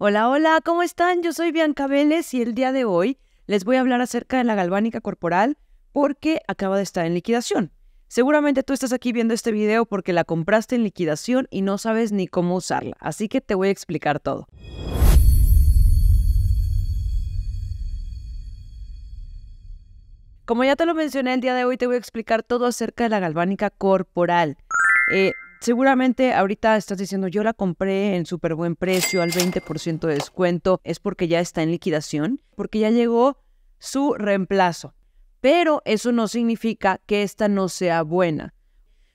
Hola, hola, ¿cómo están? Yo soy Bianca Vélez y el día de hoy les voy a hablar acerca de la galvánica corporal porque acaba de estar en liquidación. Seguramente tú estás aquí viendo este video porque la compraste en liquidación y no sabes ni cómo usarla, así que te voy a explicar todo. Como ya te lo mencioné, el día de hoy te voy a explicar todo acerca de la galvánica corporal. Eh, seguramente ahorita estás diciendo, yo la compré en súper buen precio, al 20% de descuento, es porque ya está en liquidación, porque ya llegó su reemplazo. Pero eso no significa que esta no sea buena.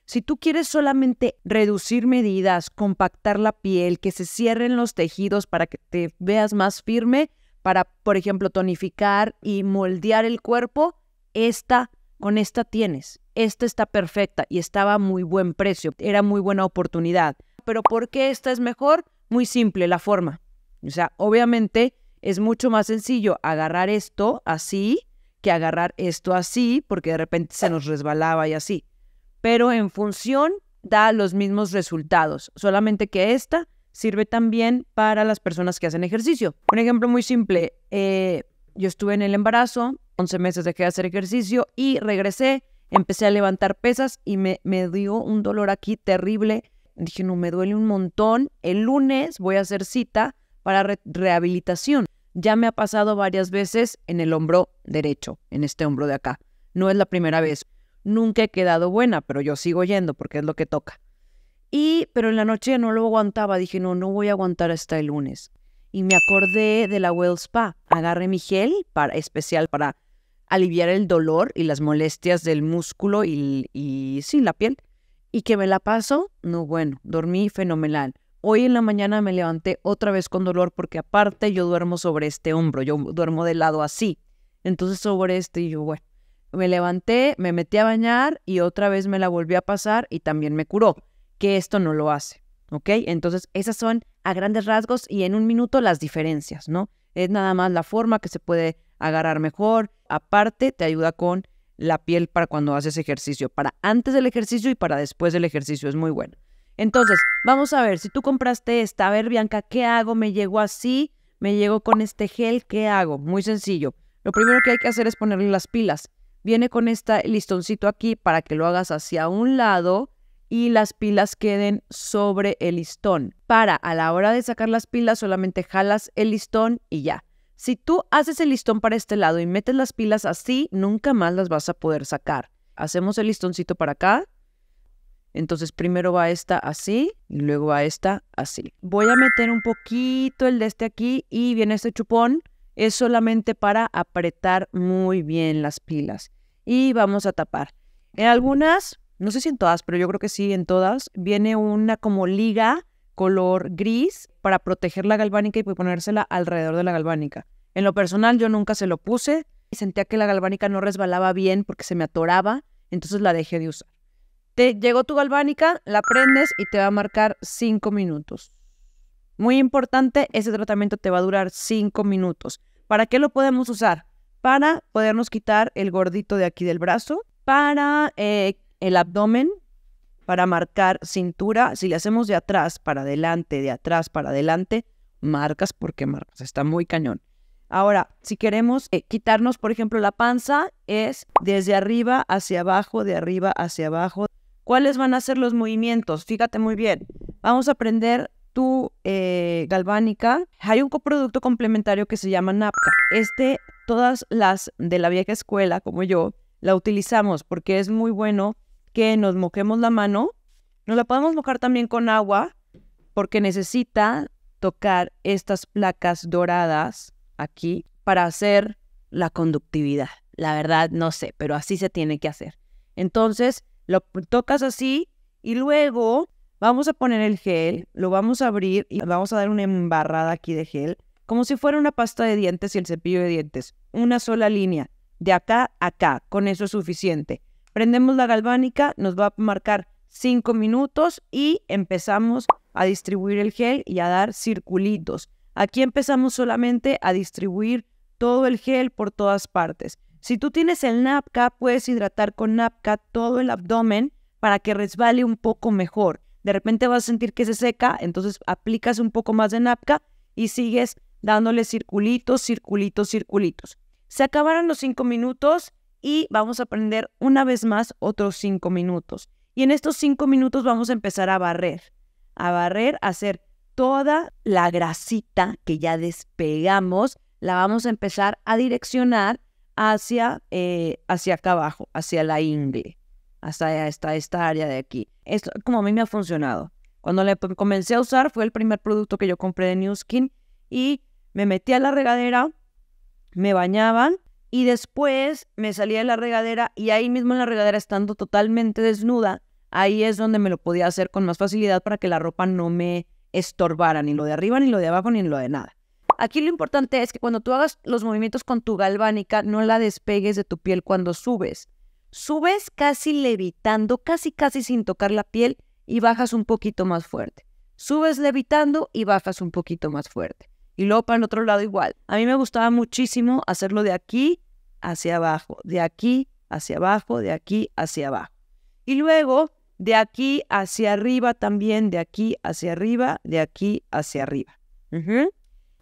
Si tú quieres solamente reducir medidas, compactar la piel, que se cierren los tejidos para que te veas más firme, para, por ejemplo, tonificar y moldear el cuerpo, esta, con esta tienes esta está perfecta y estaba a muy buen precio, era muy buena oportunidad. Pero ¿por qué esta es mejor? Muy simple, la forma. O sea, obviamente es mucho más sencillo agarrar esto así que agarrar esto así, porque de repente se nos resbalaba y así. Pero en función da los mismos resultados, solamente que esta sirve también para las personas que hacen ejercicio. Un ejemplo muy simple, eh, yo estuve en el embarazo, 11 meses dejé de hacer ejercicio y regresé empecé a levantar pesas y me, me dio un dolor aquí terrible. Dije, no, me duele un montón. El lunes voy a hacer cita para rehabilitación. Ya me ha pasado varias veces en el hombro derecho, en este hombro de acá. No es la primera vez. Nunca he quedado buena, pero yo sigo yendo porque es lo que toca. Y, pero en la noche no lo aguantaba. Dije, no, no voy a aguantar hasta el lunes. Y me acordé de la Well Spa. Agarré mi gel para, especial para aliviar el dolor y las molestias del músculo y, y sí, la piel. Y que me la paso, no bueno, dormí fenomenal. Hoy en la mañana me levanté otra vez con dolor porque aparte yo duermo sobre este hombro, yo duermo de lado así. Entonces sobre este y yo, bueno, me levanté, me metí a bañar y otra vez me la volví a pasar y también me curó, que esto no lo hace, ¿ok? Entonces esas son a grandes rasgos y en un minuto las diferencias, ¿no? Es nada más la forma que se puede agarrar mejor. Aparte, te ayuda con la piel para cuando haces ejercicio, para antes del ejercicio y para después del ejercicio. Es muy bueno. Entonces, vamos a ver, si tú compraste esta, a ver, Bianca, ¿qué hago? Me llegó así, me llegó con este gel, ¿qué hago? Muy sencillo. Lo primero que hay que hacer es ponerle las pilas. Viene con este listoncito aquí para que lo hagas hacia un lado y las pilas queden sobre el listón. Para a la hora de sacar las pilas solamente jalas el listón y ya. Si tú haces el listón para este lado y metes las pilas así, nunca más las vas a poder sacar. Hacemos el listoncito para acá. Entonces primero va esta así y luego va esta así. Voy a meter un poquito el de este aquí y viene este chupón. Es solamente para apretar muy bien las pilas. Y vamos a tapar. En algunas, no sé si en todas, pero yo creo que sí, en todas, viene una como liga color gris para proteger la galvánica y ponérsela alrededor de la galvánica. En lo personal yo nunca se lo puse y sentía que la galvánica no resbalaba bien porque se me atoraba, entonces la dejé de usar. Te llegó tu galvánica, la prendes y te va a marcar cinco minutos. Muy importante, ese tratamiento te va a durar 5 minutos. ¿Para qué lo podemos usar? Para podernos quitar el gordito de aquí del brazo, para eh, el abdomen, para marcar cintura. Si le hacemos de atrás para adelante, de atrás para adelante, marcas porque marcas. Está muy cañón. Ahora, si queremos eh, quitarnos, por ejemplo, la panza, es desde arriba hacia abajo, de arriba hacia abajo. ¿Cuáles van a ser los movimientos? Fíjate muy bien. Vamos a aprender tu eh, galvánica. Hay un coproducto complementario que se llama NAPCA. Este, todas las de la vieja escuela, como yo, la utilizamos porque es muy bueno que nos mojemos la mano, nos la podemos mojar también con agua porque necesita tocar estas placas doradas aquí para hacer la conductividad. La verdad no sé, pero así se tiene que hacer. Entonces, lo tocas así y luego vamos a poner el gel, lo vamos a abrir y vamos a dar una embarrada aquí de gel, como si fuera una pasta de dientes y el cepillo de dientes. Una sola línea, de acá a acá, con eso es suficiente. Prendemos la galvánica, nos va a marcar 5 minutos y empezamos a distribuir el gel y a dar circulitos. Aquí empezamos solamente a distribuir todo el gel por todas partes. Si tú tienes el napka, puedes hidratar con NAPCA todo el abdomen para que resbale un poco mejor. De repente vas a sentir que se seca, entonces aplicas un poco más de NAPCA y sigues dándole circulitos, circulitos, circulitos. Se acabaron los 5 minutos, y vamos a aprender una vez más otros cinco minutos. Y en estos cinco minutos vamos a empezar a barrer, a barrer, a hacer toda la grasita que ya despegamos, la vamos a empezar a direccionar hacia, eh, hacia acá abajo, hacia la ingle, hasta esta, esta área de aquí. Esto como a mí me ha funcionado. Cuando le comencé a usar fue el primer producto que yo compré de New Skin y me metí a la regadera, me bañaban y después me salía de la regadera y ahí mismo en la regadera estando totalmente desnuda, ahí es donde me lo podía hacer con más facilidad para que la ropa no me estorbara, ni lo de arriba, ni lo de abajo, ni lo de nada. Aquí lo importante es que cuando tú hagas los movimientos con tu galvánica, no la despegues de tu piel cuando subes. Subes casi levitando, casi casi sin tocar la piel y bajas un poquito más fuerte. Subes levitando y bajas un poquito más fuerte. Y luego para el otro lado igual. A mí me gustaba muchísimo hacerlo de aquí hacia abajo, de aquí hacia abajo, de aquí hacia abajo. Y luego de aquí hacia arriba también, de aquí hacia arriba, de aquí hacia arriba.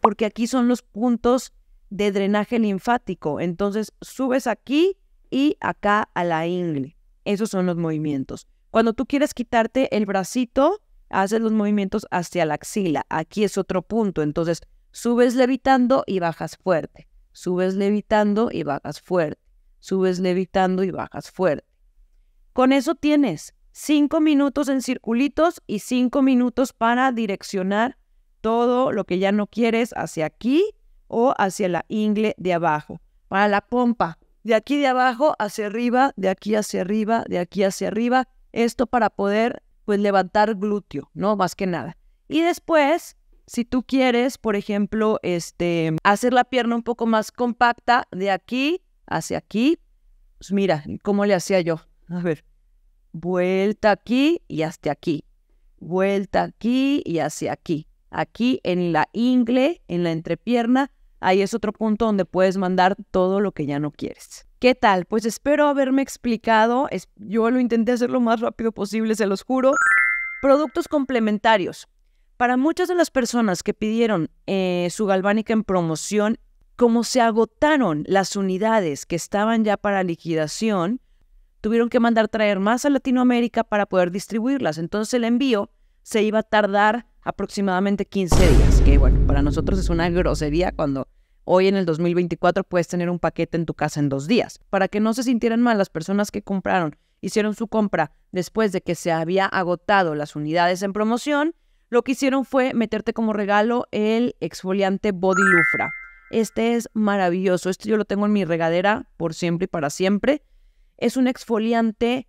Porque aquí son los puntos de drenaje linfático. Entonces subes aquí y acá a la ingle. Esos son los movimientos. Cuando tú quieres quitarte el bracito, haces los movimientos hacia la axila. Aquí es otro punto. Entonces subes levitando y bajas fuerte. Subes levitando y bajas fuerte. Subes levitando y bajas fuerte. Con eso tienes cinco minutos en circulitos y cinco minutos para direccionar todo lo que ya no quieres hacia aquí o hacia la ingle de abajo. Para la pompa, de aquí de abajo hacia arriba, de aquí hacia arriba, de aquí hacia arriba. Esto para poder pues levantar glúteo, no más que nada. Y después si tú quieres, por ejemplo, este, hacer la pierna un poco más compacta de aquí hacia aquí, pues mira, ¿cómo le hacía yo? A ver, vuelta aquí y hasta aquí, vuelta aquí y hacia aquí. Aquí en la ingle, en la entrepierna, ahí es otro punto donde puedes mandar todo lo que ya no quieres. ¿Qué tal? Pues espero haberme explicado. yo lo intenté hacer lo más rápido posible, se los juro. Productos complementarios. Para muchas de las personas que pidieron eh, su galvánica en promoción, como se agotaron las unidades que estaban ya para liquidación, tuvieron que mandar traer más a Latinoamérica para poder distribuirlas. Entonces el envío se iba a tardar aproximadamente 15 días, que bueno, para nosotros es una grosería cuando hoy en el 2024 puedes tener un paquete en tu casa en dos días. Para que no se sintieran mal las personas que compraron, hicieron su compra después de que se había agotado las unidades en promoción, lo que hicieron fue meterte como regalo el exfoliante Body Lufra. Este es maravilloso. Esto yo lo tengo en mi regadera por siempre y para siempre. Es un exfoliante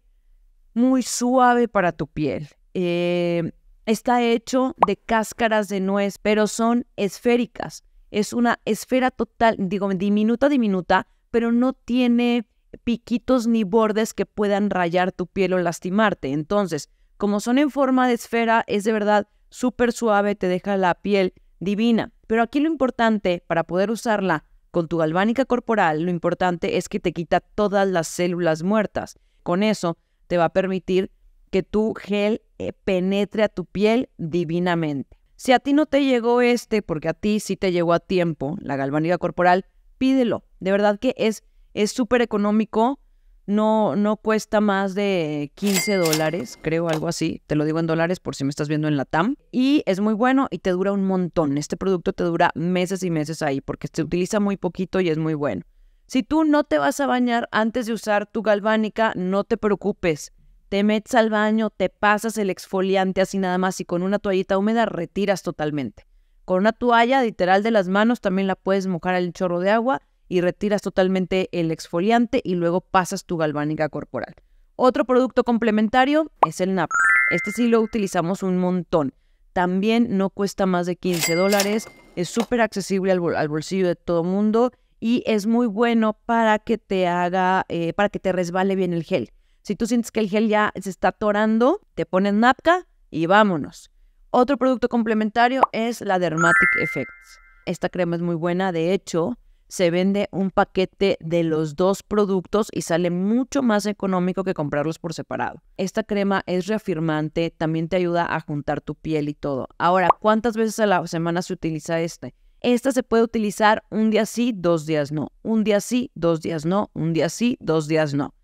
muy suave para tu piel. Em, está hecho de cáscaras de nuez, pero son esféricas. Es una esfera total, digo, diminuta, diminuta, pero no tiene piquitos ni bordes que puedan rayar tu piel o lastimarte. Entonces, como son en forma de esfera, es de verdad súper suave, te deja la piel divina. Pero aquí lo importante para poder usarla con tu galvánica corporal, lo importante es que te quita todas las células muertas. Con eso te va a permitir que tu gel eh, penetre a tu piel divinamente. Si a ti no te llegó este, porque a ti sí te llegó a tiempo, la galvánica corporal, pídelo. De verdad que es es súper económico no, cuesta más de 15 dólares, creo, algo así. Te lo digo en dólares por si me estás viendo en la TAM. Y es muy bueno y te dura un montón. Este producto te dura meses y meses ahí porque se utiliza muy poquito y es muy bueno. Si tú no te vas a bañar antes de usar tu galvánica, no te preocupes. Te metes al baño, te pasas el exfoliante así nada más y con una toallita húmeda retiras totalmente. Con una toalla literal de las manos también la puedes mojar al chorro de agua y retiras totalmente el exfoliante y luego pasas tu galvánica corporal. Otro producto complementario es el NAP. Este sí lo utilizamos un montón. También no cuesta más de 15 dólares, es súper accesible al, bolsillo de todo mundo y es muy bueno para que te haga, eh, para que te resbale bien el gel. Si tú sientes que el gel ya se está atorando, te pones napca y vámonos. Otro producto complementario es la Dermatic Effects. Esta crema es muy buena, de hecho, se vende un paquete de los dos productos y sale mucho más económico que comprarlos por separado. Esta crema es reafirmante, también te ayuda a juntar tu piel y todo. Ahora, ¿cuántas veces a la semana se utiliza este? Esta se puede utilizar un día sí, dos días no, un día sí, dos días no, un día sí, dos días no.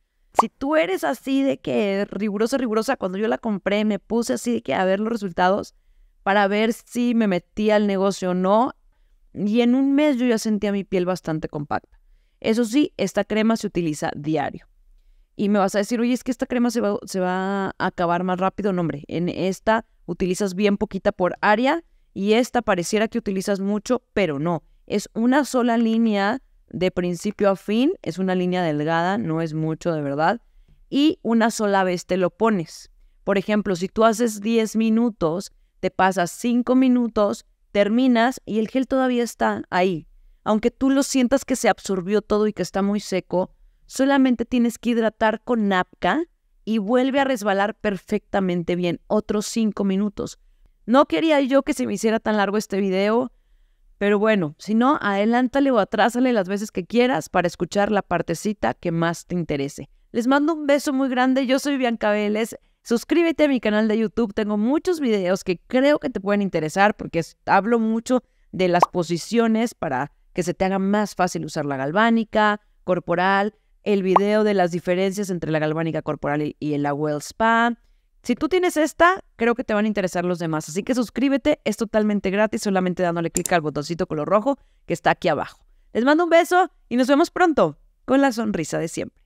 Si tú eres así de que rigurosa, rigurosa, cuando yo la compré me puse así de que a ver los resultados para ver si me metía al negocio o no, y en un mes yo ya sentía mi piel bastante compacta. Eso sí, esta crema se utiliza diario. Y me vas a decir, oye, es que esta crema se va, a acabar más rápido. No, hombre, en esta utilizas bien poquita por área y esta pareciera que utilizas mucho, pero no. Es una sola línea de principio a fin, es una línea delgada, no es mucho de verdad, y una sola vez te lo pones. Por ejemplo, si tú haces 10 minutos, te pasas 5 minutos terminas y el gel todavía está ahí. Aunque tú lo sientas que se absorbió todo y que está muy seco, solamente tienes que hidratar con napca y vuelve a resbalar perfectamente bien otros cinco minutos. No quería yo que se me hiciera tan largo este video, pero bueno, si no, adelántale o atrásale las veces que quieras para escuchar la partecita que más te interese. Les mando un beso muy grande, yo soy Bianca Vélez, Suscríbete a mi canal de YouTube, tengo muchos videos que creo que te pueden interesar porque hablo mucho de las posiciones para que se te haga más fácil usar la galvánica, corporal, el video de las diferencias entre la galvánica corporal y, la Well Spa. Si tú tienes esta, creo que te van a interesar los demás. Así que suscríbete, es totalmente gratis, solamente dándole clic al botoncito color rojo que está aquí abajo. Les mando un beso y nos vemos pronto con la sonrisa de siempre.